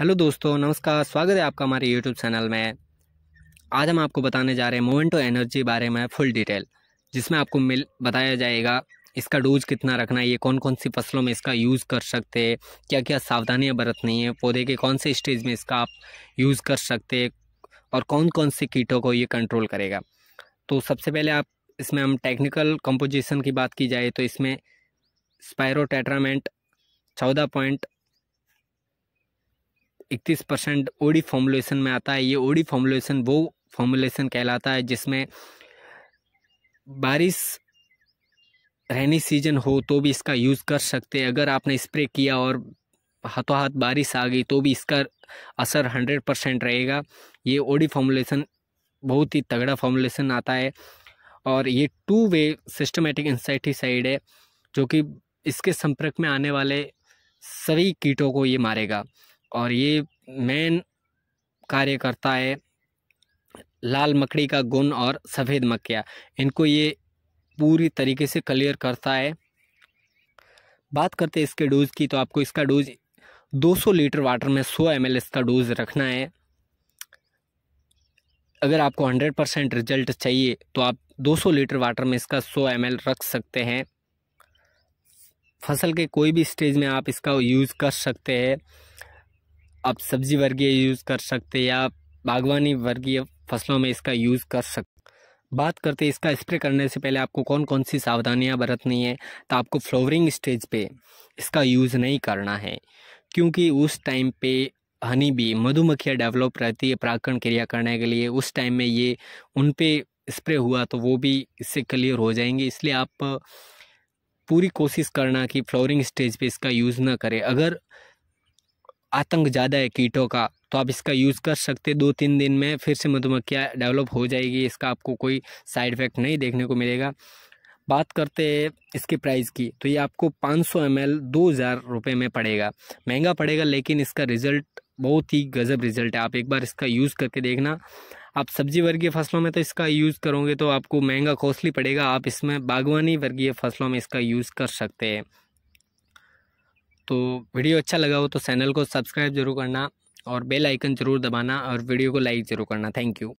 hello दोस्तों नमस्कार स्वागत है आपका हमारे यूट्यूब चैनल में आज हम आपको बताने जा रहे हैं मोमेंटो एनर्जी बारे में फुल डिटेल जिसमें आपको मिल बताया जाएगा इसका डोज कितना रखना है ये कौन कौन सी फसलों में इसका यूज़ कर सकते हैं क्या क्या सावधानियां बरतनी है पौधे के कौन से स्टेज में इसका आप यूज़ कर सकते और कौन कौन से कीटों को ये कंट्रोल करेगा तो सबसे पहले आप इसमें हम टेक्निकल कंपोजिशन की बात की जाए तो इसमें टेट्रामेंट चौदह पॉइंट इकतीस परसेंट ओडी फॉर्मुलेशन में आता है ये ओडी फॉर्मुलेशन वो फॉर्मुलेशन कहलाता है जिसमें बारिश रेनी सीजन हो तो भी इसका यूज़ कर सकते हैं अगर आपने स्प्रे किया और हाथों हाथ बारिश आ गई तो भी इसका असर हंड्रेड परसेंट रहेगा ये ओडी फॉर्मुलेशन बहुत ही तगड़ा फॉर्मुलेशन आता है और ये टू वे सिस्टमेटिक इंसेक्टिसाइड है जो कि इसके संपर्क में आने वाले सभी कीटों को ये मारेगा और ये मेन कार्य करता है लाल मकड़ी का गुण और सफ़ेद मक्खिया इनको ये पूरी तरीके से क्लियर करता है बात करते हैं इसके डोज की तो आपको इसका डोज 200 लीटर वाटर में 100 एम इसका डोज रखना है अगर आपको 100 परसेंट रिजल्ट चाहिए तो आप 200 लीटर वाटर में इसका 100 एम रख सकते हैं फसल के कोई भी स्टेज में आप इसका यूज़ कर सकते हैं आप सब्जी वर्गीय यूज़ कर सकते या बागवानी वर्गीय फसलों में इसका यूज़ कर सकते बात करते इसका स्प्रे करने से पहले आपको कौन कौन सी सावधानियां बरतनी है तो आपको फ्लोवरिंग स्टेज पे इसका यूज़ नहीं करना है क्योंकि उस टाइम पे हनी भी मधुमक्खियाँ डेवलप रहती है प्राकरण क्रिया करने के लिए उस टाइम में ये उन पर स्प्रे हुआ तो वो भी इससे क्लियर हो जाएंगे इसलिए आप पूरी कोशिश करना कि फ्लोरिंग स्टेज पे इसका यूज़ ना करें अगर आतंक ज़्यादा है कीटों का तो आप इसका यूज़ कर सकते दो तीन दिन में फिर से मधुमक्खियाँ डेवलप हो जाएगी इसका आपको कोई साइड इफ़ेक्ट नहीं देखने को मिलेगा बात करते हैं इसके प्राइस की तो ये आपको 500 सौ एम एल दो हज़ार रुपये में पड़ेगा महंगा पड़ेगा लेकिन इसका रिज़ल्ट बहुत ही गज़ब रिज़ल्ट है आप एक बार इसका यूज़ करके देखना आप सब्जी वर्गीय फसलों में तो इसका यूज़ करोगे तो आपको महंगा कॉस्टली पड़ेगा आप इसमें बागवानी वर्गीय फसलों में इसका यूज़ कर सकते हैं तो वीडियो अच्छा लगा हो तो चैनल को सब्सक्राइब जरूर करना और बेल आइकन ज़रूर दबाना और वीडियो को लाइक ज़रूर करना थैंक यू